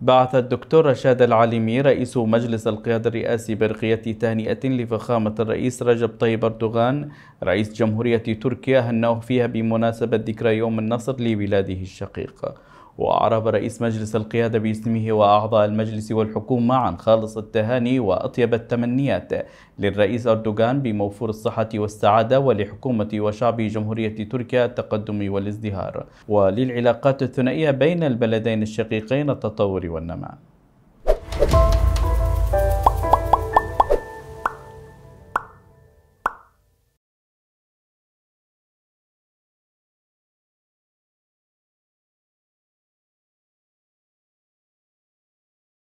بعث الدكتور رشاد العالمي رئيس مجلس القيادة الرئاسي برقية تهنئة لفخامة الرئيس رجب طيب أردوغان رئيس جمهورية تركيا هنوه فيها بمناسبة ذكرى يوم النصر لبلاده الشقيقة وأعرب رئيس مجلس القيادة باسمه وأعضاء المجلس والحكومة عن خالص التهاني وأطيب التمنيات للرئيس أردوغان بموفور الصحة والسعادة ولحكومة وشعب جمهورية تركيا التقدم والازدهار وللعلاقات الثنائية بين البلدين الشقيقين التطور والنمو